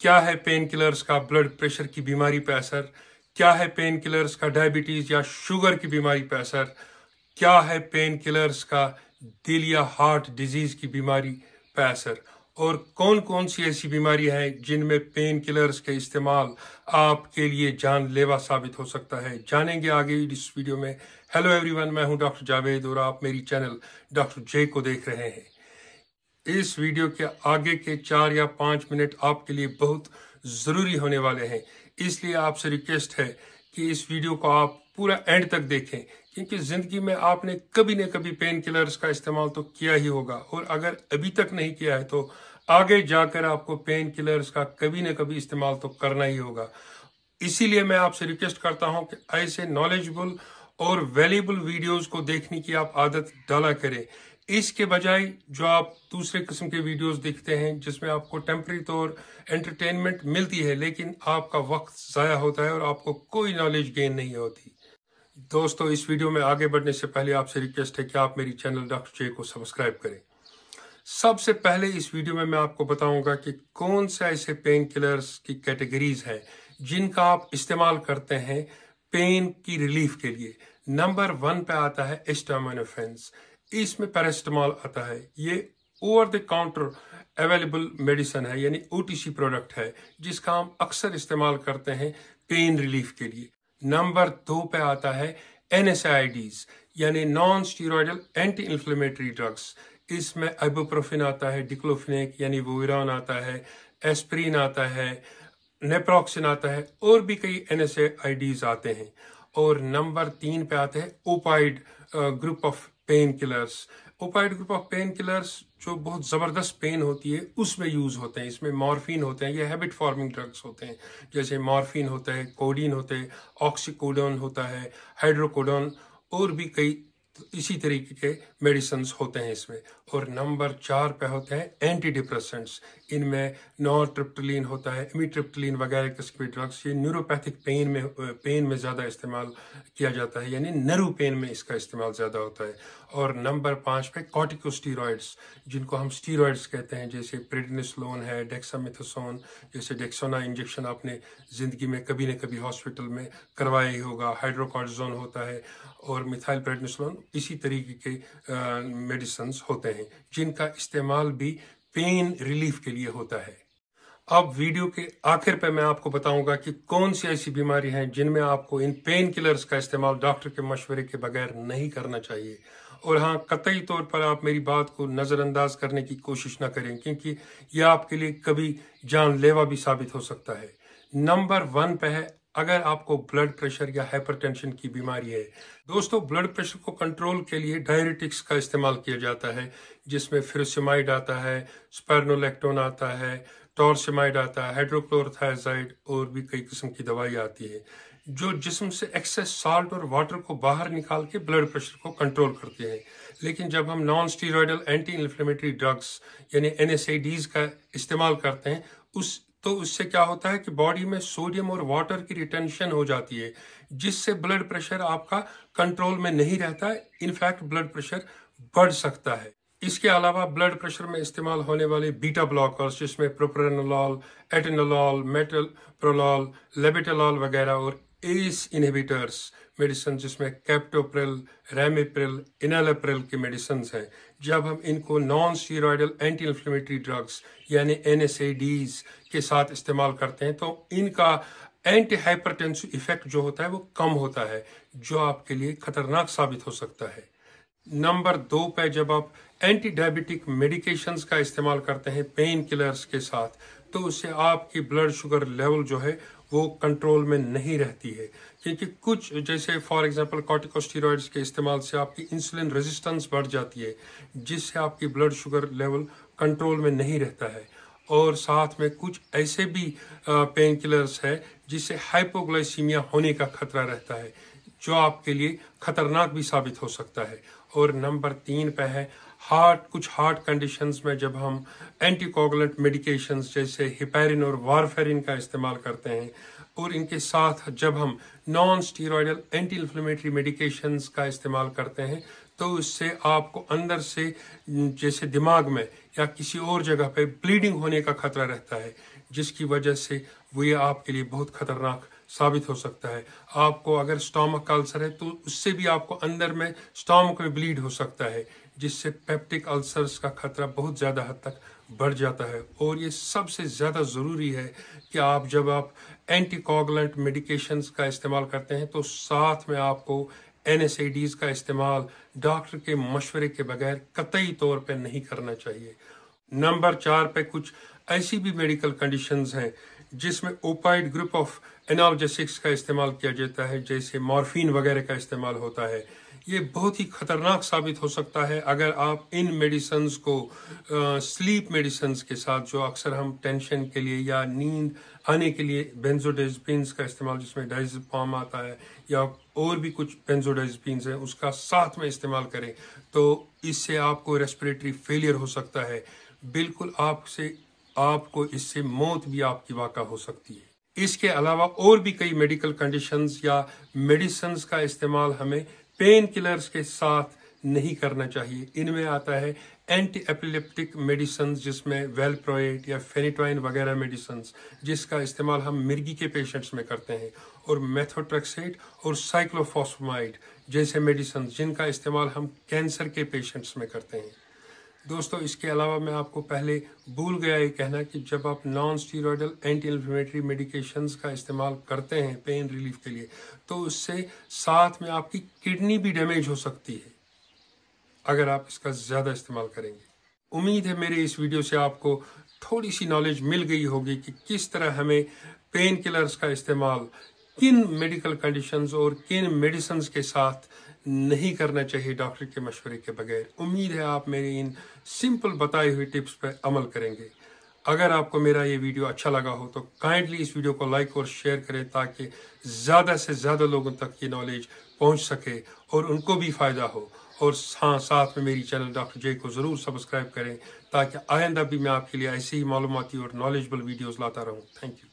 क्या है pain killers का ब्लड प्रेशर की बीमारी पर असर क्या है पेन किलर्स का डायबिटीज़ या शुगर की बीमारी पर असर क्या है पेन किलर्स का दिल या हार्ट डिजीज़ की बीमारी पर असर और कौन कौन सी ऐसी बीमारी है जिनमें पेन किलर्स के इस्तेमाल आपके लिए जानलेवा साबित हो सकता है जानेंगे आगे इस वीडियो में हेलो एवरीवन मैं हूं डॉक्टर जावेद और आप मेरी चैनल डॉक्टर जे को देख रहे हैं इस वीडियो के आगे के चार या पांच मिनट आपके लिए बहुत ज़रूरी होने वाले हैं इसलिए आपसे रिक्वेस्ट है कि इस वीडियो को आप पूरा एंड तक देखें क्योंकि ज़िंदगी में आपने कभी न कभी पेन किलर्स का इस्तेमाल तो किया ही होगा और अगर अभी तक नहीं किया है तो आगे जाकर आपको पेन किलर्स का कभी न कभी इस्तेमाल तो करना ही होगा इसीलिए मैं आपसे रिक्वेस्ट करता हूं कि ऐसे नॉलेजबुल और वैल्यूबल वीडियोस को देखने की आप आदत डाला करें इसके बजाय जो आप दूसरे किस्म के वीडियोस देखते हैं जिसमें आपको टेम्प्रेरी तौर एंटरटेनमेंट मिलती है लेकिन आपका वक्त ज़ाया होता है और आपको कोई नॉलेज गेन नहीं होती दोस्तों इस वीडियो में आगे बढ़ने से पहले आपसे रिक्वेस्ट है कि आप मेरी चैनल डॉक्टर जे को सब्सक्राइब करें सबसे पहले इस वीडियो में मैं आपको बताऊंगा कि कौन से ऐसे पेन किलर्स की कैटेगरीज हैं जिनका आप इस्तेमाल करते हैं पेन की रिलीफ के लिए नंबर वन पे आता है एस्टामोनोफेंस इसमें पैरास्टामोल आता है ये over the counter available medicine है यानी ओटीसी प्रोडक्ट है जिसका हम अक्सर इस्तेमाल करते हैं पेन रिलीफ के लिए नंबर दो पे आता है एन यानी non steroidal anti inflammatory drugs इसमें एबोप्रोफिन आता है डिक्लोफिनेक यानी वोविरान आता है एस्प्रीन आता है नेप्रोक्सिन आता है और भी कई एन आते हैं और नंबर तीन पे आते हैं opioid group of pain killers opioid group of pain killers जो बहुत ज़बरदस्त पेन होती है उसमें यूज़ होते हैं इसमें मॉर्फिन होते हैं ये हैबिट फॉर्मिंग ड्रग्स होते हैं जैसे मॉर्फिन होता है कोडीन होते हैं ऑक्सीकोडोन होता है हाइड्रोकोडोन और भी कई तो इसी तरीके के मेडिसन होते हैं इसमें और नंबर चार पे होते हैं एंटी डिप्रेसेंट्स इनमें नॉन ट्रिप्टलिन होता है इमिट्रिप्टलिन वगैरह किस्म के ड्रग्स ये न्यूरोपैथिक पेन में पेन में ज़्यादा इस्तेमाल किया जाता है यानी नरू पेन में इसका इस्तेमाल ज़्यादा होता है और नंबर पाँच पे कॉटिकोस्टीरोड्स जिनको हम स्टीरॉयड्स कहते हैं जैसे प्रेडनिसलोन है डेक्सामिथोसोन जैसे डेक्सोना इंजेक्शन आपने ज़िंदगी में कभी न कभी हॉस्पिटल में करवाया ही होगा हाइड्रोकॉर्डजोन होता है और मिथाइल प्रेडनिसलोन इसी तरीके के मेडिसन्स होते हैं जिनका इस्तेमाल भी पेन रिलीफ के लिए होता है अब वीडियो के आखिर पे मैं आपको बताऊंगा कि कौन सी ऐसी बीमारी है जिनमें आपको इन पेन किलर्स का इस्तेमाल डॉक्टर के मशवरे के बगैर नहीं करना चाहिए और हाँ कतई तौर पर आप मेरी बात को नज़रअंदाज करने की कोशिश ना करें क्योंकि यह आपके लिए कभी जानलेवा भी साबित हो सकता है नंबर वन पे है अगर आपको ब्लड प्रेशर या हाइपरटेंशन की बीमारी है दोस्तों ब्लड प्रेशर को कंट्रोल के लिए डायरेटिक्स का इस्तेमाल किया जाता है जिसमें फिरोसिमाइड आता है स्पर्नोलेक्टोन आता है टॉर्सिमाइड आता है हाइड्रोक्लोरथाइजाइड और भी कई किस्म की दवाई आती है जो जिसम से एक्सेस साल्ट और वाटर को बाहर निकाल के ब्लड प्रेशर को कंट्रोल करते हैं लेकिन जब हम non steroidal anti inflammatory drugs यानी एन का इस्तेमाल करते हैं उस तो उससे क्या होता है कि बॉडी में सोडियम और वाटर की रिटेंशन हो जाती है जिससे ब्लड प्रेशर आपका कंट्रोल में नहीं रहता है इनफैक्ट ब्लड प्रेशर बढ़ सकता है इसके अलावा ब्लड प्रेशर में इस्तेमाल होने वाले बीटा ब्लॉकर्स जिसमें प्रोप्रेनोलॉल एटेनोलॉल मेटल प्रोलॉल लेबिटोलॉल वगैरह और एस इनहिबिटर्स मेडिसन जिसमें कैप्टोप्रिल रेमिप्रिल इनालाप्रिल के मेडिसन हैं जब हम इनको non steroidal anti inflammatory drugs यानी एन के साथ इस्तेमाल करते हैं तो इनका एंटी हाइपरटेंसिव इफेक्ट जो होता है वो कम होता है जो आपके लिए खतरनाक साबित हो सकता है नंबर दो पे जब आप एंटी डायबिटिक मेडिकेशन का इस्तेमाल करते हैं पेन किलर्स के साथ तो उससे आपकी ब्लड शुगर लेवल जो है वो कंट्रोल में नहीं रहती है क्योंकि कुछ जैसे फॉर एग्जांपल कॉर्टिकोस्टीरोइड्स के इस्तेमाल से आपकी इंसुलिन रेजिस्टेंस बढ़ जाती है जिससे आपकी ब्लड शुगर लेवल कंट्रोल में नहीं रहता है और साथ में कुछ ऐसे भी पेन किलर्स है जिससे हाइपोग्लाइसीमिया होने का खतरा रहता है जो आपके लिए खतरनाक भी साबित हो सकता है और नंबर तीन पे है हार्ट कुछ हार्ट कंडीशंस में जब हम एंटीकोगुलेंट मेडिकेशंस जैसे हिपेरिन और वारफेरिन का इस्तेमाल करते हैं और इनके साथ जब हम non steroidal anti inflammatory medications का इस्तेमाल करते हैं तो उससे आपको अंदर से जैसे दिमाग में या किसी और जगह पर ब्लीडिंग होने का खतरा रहता है जिसकी वजह से वो ये आपके लिए बहुत खतरनाक साबित हो सकता है आपको अगर स्टामक का अल्सर है तो उससे भी आपको अंदर में स्टामक में ब्लीड हो सकता है जिससे पेप्टिक अल्सर्स का खतरा बहुत ज़्यादा हद तक बढ़ जाता है और ये सबसे ज़्यादा ज़रूरी है कि आप जब आप एंटीकॉगलेंट मेडिकेशंस का इस्तेमाल करते हैं तो साथ में आपको एन का इस्तेमाल डॉक्टर के मशवरे के बगैर कतई तौर पर नहीं करना चाहिए नंबर चार पे कुछ ऐसी भी मेडिकल कंडीशंस हैं जिसमें ओपाइड ग्रुप ऑफ एनालजेसिक्स का इस्तेमाल किया जाता है जैसे मॉर्फिन वगैरह का इस्तेमाल होता है ये बहुत ही खतरनाक साबित हो सकता है अगर आप इन मेडिसन को स्लीप मेडिसन के साथ जो अक्सर हम टेंशन के लिए या नींद आने के लिए बेंजोडेजपिन्स का इस्तेमाल जिसमें फॉर्म आता है या और भी कुछ बेंजोडेजपिन्स हैं उसका साथ में इस्तेमाल करें तो इससे आपको रेस्पिरेटरी फेलियर हो सकता है बिल्कुल आपसे आपको इससे मौत भी आपकी वाक़ा हो सकती है इसके अलावा और भी कई मेडिकल कंडीशंस या मेडिसन्स का इस्तेमाल हमें पेन किलर्स के साथ नहीं करना चाहिए इनमें आता है एंटी एपिलिप्टिक मेडिसन जिसमें वेलप्रोएट या फेनिटोइन वगैरह मेडिसन जिसका इस्तेमाल हम मिर्गी के पेशेंट्स में करते हैं और मेथोट्रक्सेट और साइक्लोफोसमाइड जैसे मेडिसन जिनका इस्तेमाल हम कैंसर के पेशेंट्स में करते हैं दोस्तों इसके अलावा मैं आपको पहले भूल गया ये कहना कि जब आप non steroidal anti inflammatory medications का इस्तेमाल करते हैं पेन रिलीफ के लिए तो उससे साथ में आपकी किडनी भी डैमेज हो सकती है अगर आप इसका ज़्यादा इस्तेमाल करेंगे उम्मीद है मेरे इस वीडियो से आपको थोड़ी सी नॉलेज मिल गई होगी कि किस तरह हमें पेन किलर्स का इस्तेमाल किन मेडिकल कंडीशंस और किन मेडिसन्स के साथ नहीं करना चाहिए डॉक्टर के मशवरे के बगैर उम्मीद है आप मेरी इन सिंपल बताई हुई टिप्स पर अमल करेंगे अगर आपको मेरा ये वीडियो अच्छा लगा हो तो काइंडली इस वीडियो को लाइक और शेयर करें ताकि ज़्यादा से ज़्यादा लोगों तक ये नॉलेज पहुंच सके और उनको भी फ़ायदा हो और हाँ साथ में मेरी चैनल डॉक्टर जय को ज़रूर सब्सक्राइब करें ताकि आइंदा भी मैं आपके लिए ऐसी ही मालूमती और नॉलेजबल वीडियोज़ लाता रहूँ थैंक यू